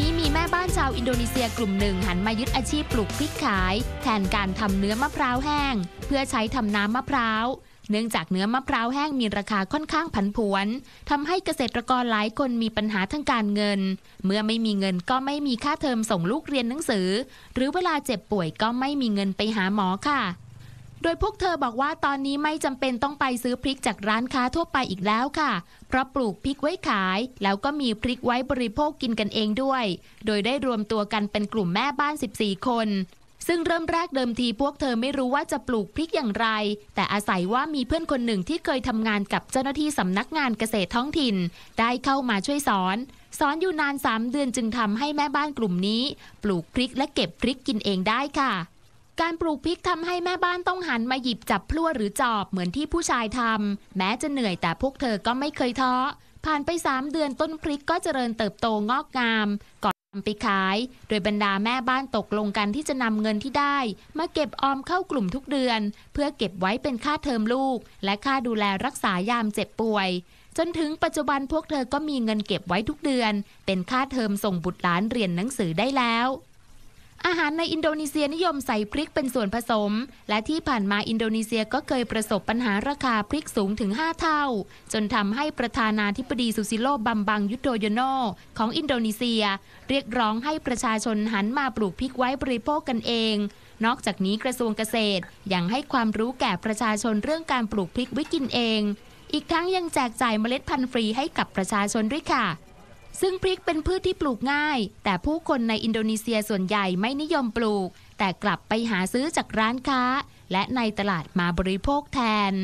นี้มีแม่บ้านชาวอินโดนีเซียกลุ่มหนึ่งหันมายึดอาชีพปลูกพริกขาย แทนการทำเนื้อมะพร้าวแห้ง เพื่อใช้ทำน้ำมะพร้าวเนื่องจากเนื้อมะพร้าวแห้งมีราคาค่อนข้างผันผวนทำให้เกษตรกรหลายคนมีปัญหาทางการเงิน เมื่อไม่มีเงินก็ไม่มีค่าเทอมส่งลูกเรียนหนังสือ หรือเวลาเจ็บป่วยก็ไม่มีเงินไปหาหมอค่ะโดยพวกเธอบอกว่าตอนนี้ไม่จำเป็นต้องไปซื้อพริกจากร้านค้าทั่วไปอีกแล้วค่ะ เพราะปลูกพริกไว้ขาย แล้วก็มีพริกไว้บริโภคกินกันเองด้วย โดยได้รวมตัวกันเป็นกลุ่มแม่บ้าน 14 คน ซึ่งเริ่มแรกเดิมทีพวกเธอไม่รู้ว่าจะปลูกพริกอย่างไร แต่อาศัยว่ามีเพื่อนคนหนึ่งที่เคยทำงานกับเจ้าหน้าที่สำนักงานเกษตรท้องถิ่น ได้เข้ามาช่วยสอน สอนอยู่นาน 3 เดือนจึงทำให้แม่บ้านกลุ่มนี้ ปลูกพริกและเก็บพริกกินเองได้ค่ะการปลูกพริกทำให้แม่บ้านต้องหันมาหยิบจับพลั่วหรือจอบเหมือนที่ผู้ชายทำแม้จะเหนื่อยแต่พวกเธอก็ไม่เคยท้อผ่านไป3เดือนต้นพริกก็เจริญเติบโตงอกงาม ก่อนนำไปขาย โดยบรรดาแม่บ้านตกลงกันที่จะนำเงินที่ได้มาเก็บออมเข้ากลุ่มทุกเดือน เพื่อเก็บไว้เป็นค่าเทอมลูกและค่าดูแลรักษายามเจ็บป่วย จนถึงปัจจุบันพวกเธอก็มีเงินเก็บไว้ทุกเดือน เป็นค่าเทอมส่งบุตรหลานเรียนหนังสือได้แล้วอาหารในอินโดนีเซียนิยมใส่พริกเป็นส่วนผสม และที่ผ่านมาอินโดนีเซียก็เคยประสบปัญหาราคาพริกสูงถึง 5 เท่า จนทำให้ประธานาธิบดีสุซิโลบัมบังยุโดโยโน ของอินโดนีเซีย เรียกร้องให้ประชาชนหันมาปลูกพริกไว้บริโภคกันเอง นอกจากนี้กระทรวงเกษตรยังให้ความรู้แก่ประชาชนเรื่องการปลูกพริกไว้กินเอง อีกทั้งยังแจกจ่ายเมล็ดพันธุ์ฟรีให้กับประชาชนด้วยค่ะซึ่งพริกเป็นพืชที่ปลูกง่าย แต่ผู้คนในอินโดนีเซียส่วนใหญ่ไม่นิยมปลูก แต่กลับไปหาซื้อจากร้านค้า และในตลาดมาบริโภคแทน